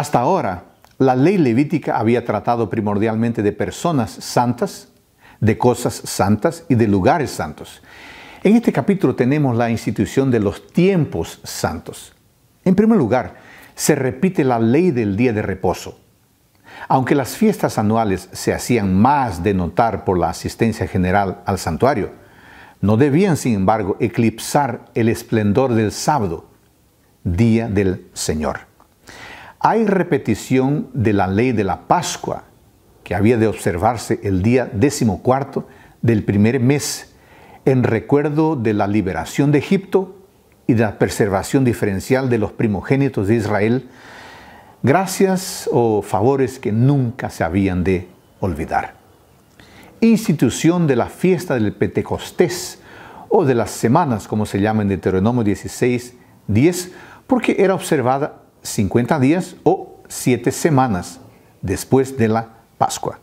Hasta ahora, la ley levítica había tratado primordialmente de personas santas, de cosas santas y de lugares santos. En este capítulo tenemos la institución de los tiempos santos. En primer lugar, se repite la ley del día de reposo. Aunque las fiestas anuales se hacían más de notar por la asistencia general al santuario, no debían, sin embargo, eclipsar el esplendor del sábado, día del Señor. Hay repetición de la ley de la Pascua, que había de observarse el día cuarto del primer mes, en recuerdo de la liberación de Egipto y de la preservación diferencial de los primogénitos de Israel, gracias o favores que nunca se habían de olvidar. Institución de la fiesta del Pentecostés o de las semanas, como se llama en Deuteronomio 16, 10, porque era observada 50 días o 7 semanas después de la Pascua.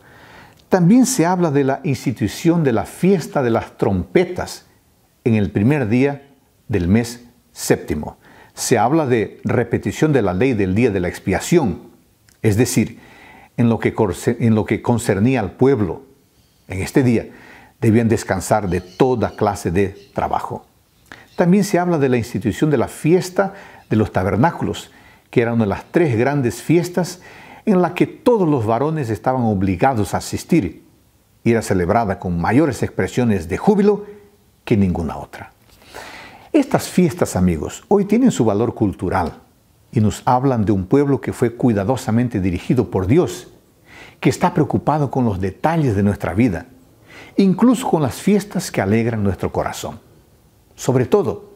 También se habla de la institución de la fiesta de las trompetas en el primer día del mes séptimo. Se habla de repetición de la ley del día de la expiación, es decir, en lo que, en lo que concernía al pueblo. En este día debían descansar de toda clase de trabajo. También se habla de la institución de la fiesta de los tabernáculos, que era una de las tres grandes fiestas en la que todos los varones estaban obligados a asistir y era celebrada con mayores expresiones de júbilo que ninguna otra. Estas fiestas, amigos, hoy tienen su valor cultural y nos hablan de un pueblo que fue cuidadosamente dirigido por Dios, que está preocupado con los detalles de nuestra vida, incluso con las fiestas que alegran nuestro corazón. Sobre todo,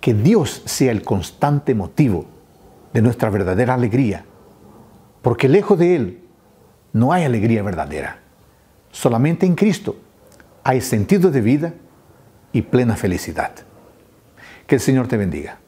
que Dios sea el constante motivo de nuestra verdadera alegría, porque lejos de Él no hay alegría verdadera. Solamente en Cristo hay sentido de vida y plena felicidad. Que el Señor te bendiga.